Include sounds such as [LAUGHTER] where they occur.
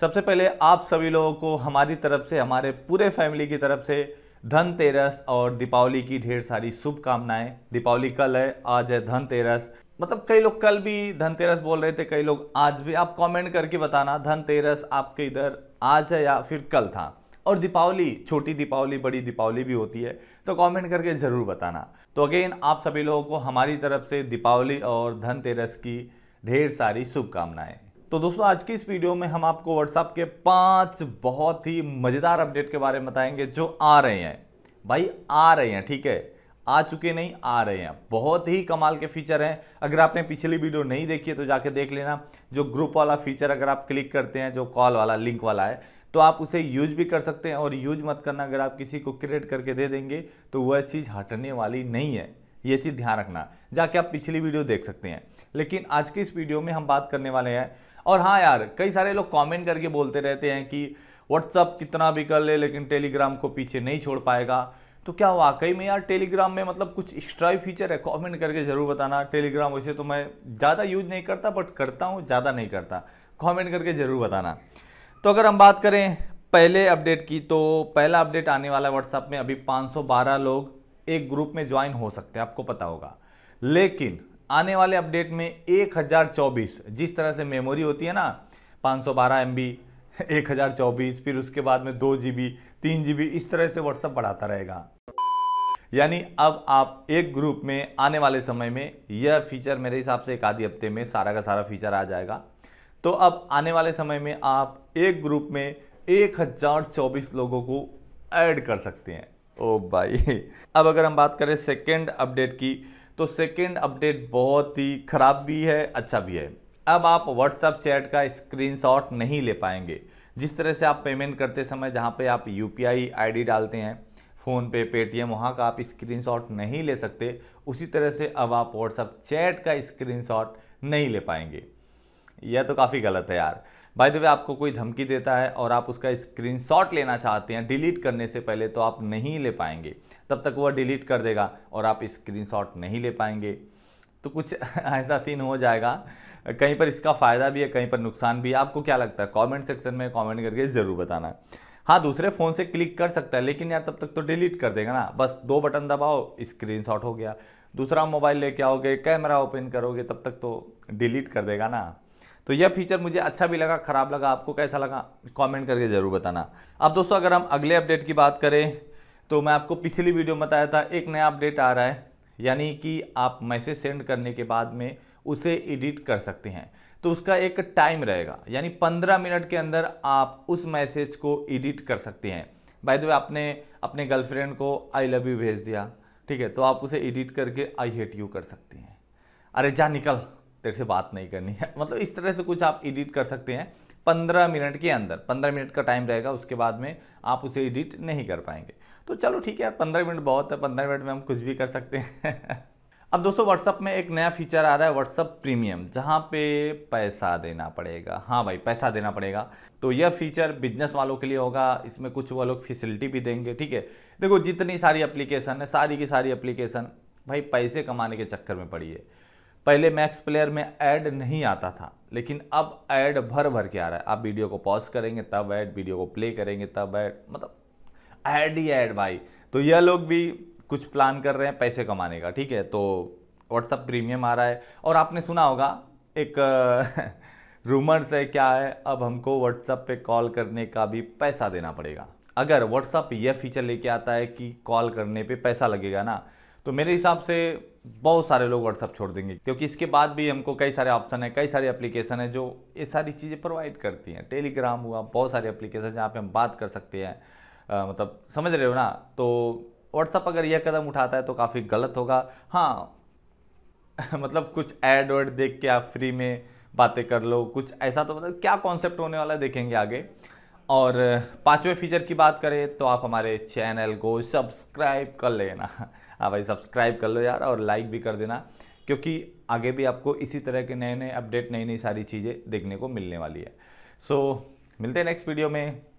सबसे पहले आप सभी लोगों को हमारी तरफ से हमारे पूरे फैमिली की तरफ से धनतेरस और दीपावली की ढेर सारी शुभकामनाएं दीपावली कल है आज है धनतेरस मतलब कई लोग कल भी धनतेरस बोल रहे थे कई लोग आज भी आप कमेंट करके बताना धनतेरस आपके इधर आज है या फिर कल था और दीपावली छोटी दीपावली बड़ी दीपावली भी होती है तो कमेंट करके ज़रूर बताना तो अगेन आप सभी लोगों को हमारी तरफ से दीपावली और धनतेरस की ढेर सारी शुभकामनाएं तो दोस्तों आज की इस वीडियो में हम आपको व्हाट्सएप के पांच बहुत ही मज़ेदार अपडेट के बारे में बताएंगे जो आ रहे हैं भाई आ रहे हैं ठीक है आ चुके नहीं आ रहे हैं बहुत ही कमाल के फीचर हैं अगर आपने पिछली वीडियो नहीं देखी है तो जाके देख लेना जो ग्रुप वाला फीचर अगर आप क्लिक करते हैं जो कॉल वाला लिंक वाला है तो आप उसे यूज भी कर सकते हैं और यूज मत करना अगर आप किसी को क्रिएट करके दे देंगे तो वह चीज़ हटने वाली नहीं है ये चीज़ ध्यान रखना जाके आप पिछली वीडियो देख सकते हैं लेकिन आज की इस वीडियो में हम बात करने वाले हैं और हाँ यार कई सारे लोग कमेंट करके बोलते रहते हैं कि व्हाट्सअप कितना भी कर ले लेकिन टेलीग्राम को पीछे नहीं छोड़ पाएगा तो क्या वाकई में यार टेलीग्राम में मतलब कुछ एक्स्ट्रा फीचर है कमेंट करके ज़रूर बताना टेलीग्राम वैसे तो मैं ज़्यादा यूज नहीं करता बट करता हूँ ज़्यादा नहीं करता कमेंट करके ज़रूर बताना तो अगर हम बात करें पहले अपडेट की तो पहला अपडेट आने वाला है व्हाट्सअप में अभी 512 लोग एक ग्रुप में ज्वाइन हो सकते हैं आपको पता होगा लेकिन आने वाले अपडेट में 1024 जिस तरह से मेमोरी होती है ना 512 सौ बारह एम बी [LAUGHS] एक हज़ार चौबीस फिर उसके बाद में दो जी बी तीन जी बी इस तरह से व्हाट्सअप बढ़ाता रहेगा यानी अब आप एक ग्रुप में आने वाले समय में यह फीचर मेरे हिसाब से एक आधी हफ्ते में सारा का सारा फीचर आ जाएगा तो अब आने वाले समय में आप एक ग्रुप में एक हज़ार चौबीस लोगों को ऐड कर सकते हैं ओ भाई [LAUGHS] अब अगर हम बात करें सेकेंड अपडेट की तो सेकेंड अपडेट बहुत ही ख़राब भी है अच्छा भी है अब आप व्हाट्सअप चैट का स्क्रीनशॉट नहीं ले पाएंगे जिस तरह से आप पेमेंट करते समय जहाँ पे आप यू पी डालते हैं फ़ोनपे पेटीएम वहाँ का आप स्क्रीनशॉट नहीं ले सकते उसी तरह से अब आप व्हाट्सअप चैट का स्क्रीनशॉट नहीं ले पाएंगे यह तो काफ़ी गलत है यार बाय द वे आपको कोई धमकी देता है और आप उसका स्क्रीनशॉट लेना चाहते हैं डिलीट करने से पहले तो आप नहीं ले पाएंगे तब तक वह डिलीट कर देगा और आप स्क्रीनशॉट नहीं ले पाएंगे तो कुछ [LAUGHS] ऐसा सीन हो जाएगा कहीं पर इसका फ़ायदा भी है कहीं पर नुकसान भी है आपको क्या लगता है कॉमेंट सेक्शन में कॉमेंट करके ज़रूर बताना हाँ दूसरे फ़ोन से क्लिक कर सकता है लेकिन यार तब तक तो डिलीट कर देगा ना बस दो बटन दबाओ स्क्रीन हो गया दूसरा मोबाइल लेके आओगे कैमरा ओपन करोगे तब तक तो डिलीट कर देगा ना तो यह फीचर मुझे अच्छा भी लगा ख़राब लगा आपको कैसा लगा कमेंट करके ज़रूर बताना अब दोस्तों अगर हम अगले अपडेट की बात करें तो मैं आपको पिछली वीडियो में बताया था एक नया अपडेट आ रहा है यानी कि आप मैसेज सेंड करने के बाद में उसे एडिट कर सकते हैं तो उसका एक टाइम रहेगा यानी 15 मिनट के अंदर आप उस मैसेज को एडिट कर सकते हैं बाय द वे आपने अपने गर्लफ्रेंड को आई लव यू भेज दिया ठीक है तो आप उसे एडिट करके आई हेट यू कर सकते हैं अरे जा निकल तेरे से बात नहीं करनी है मतलब इस तरह से कुछ आप एडिट कर सकते हैं पंद्रह मिनट के अंदर पंद्रह मिनट का टाइम रहेगा उसके बाद में आप उसे एडिट नहीं कर पाएंगे तो चलो ठीक है यार पंद्रह मिनट बहुत है पंद्रह मिनट में हम कुछ भी कर सकते हैं [LAUGHS] अब दोस्तों व्हाट्सअप में एक नया फीचर आ रहा है व्हाट्सअप प्रीमियम जहाँ पे पैसा देना पड़ेगा हाँ भाई पैसा देना पड़ेगा तो यह फीचर बिजनेस वालों के लिए होगा इसमें कुछ वो लोग फैसिलिटी भी देंगे ठीक है देखो जितनी सारी एप्लीकेशन है सारी की सारी एप्लीकेशन भाई पैसे कमाने के चक्कर में पड़ी है पहले मैक्स प्लेयर में ऐड नहीं आता था लेकिन अब ऐड भर भर के आ रहा है आप वीडियो को पॉज करेंगे तब ऐड वीडियो को प्ले करेंगे तब ऐड मतलब ऐड ही ऐड भाई तो यह लोग भी कुछ प्लान कर रहे हैं पैसे कमाने का ठीक है तो व्हाट्सअप प्रीमियम आ रहा है और आपने सुना होगा एक रूमर्स [LAUGHS] है क्या है अब हमको व्हाट्सअप पे कॉल करने का भी पैसा देना पड़ेगा अगर व्हाट्सअप यह फीचर लेके आता है कि कॉल करने पे पैसा लगेगा ना तो मेरे हिसाब से बहुत सारे लोग व्हाट्सअप छोड़ देंगे क्योंकि इसके बाद भी हमको कई सारे ऑप्शन है कई सारे एप्लीकेशन है जो ये सारी चीज़ें प्रोवाइड करती हैं टेलीग्राम हुआ बहुत सारे एप्लीकेशन जहाँ पे हम बात कर सकते हैं मतलब समझ रहे हो ना तो व्हाट्सअप अगर यह कदम उठाता है तो काफ़ी गलत होगा हाँ [LAUGHS] मतलब कुछ एड वर्ड देख के आप फ्री में बातें कर लो कुछ ऐसा तो मतलब क्या कॉन्सेप्ट होने वाला है देखेंगे आगे और पांचवें फीचर की बात करें तो आप हमारे चैनल को सब्सक्राइब कर लेना हाँ भाई सब्सक्राइब कर लो यार और लाइक भी कर देना क्योंकि आगे भी आपको इसी तरह के नए नए अपडेट नई नई सारी चीज़ें देखने को मिलने वाली है सो so, मिलते हैं नेक्स्ट वीडियो में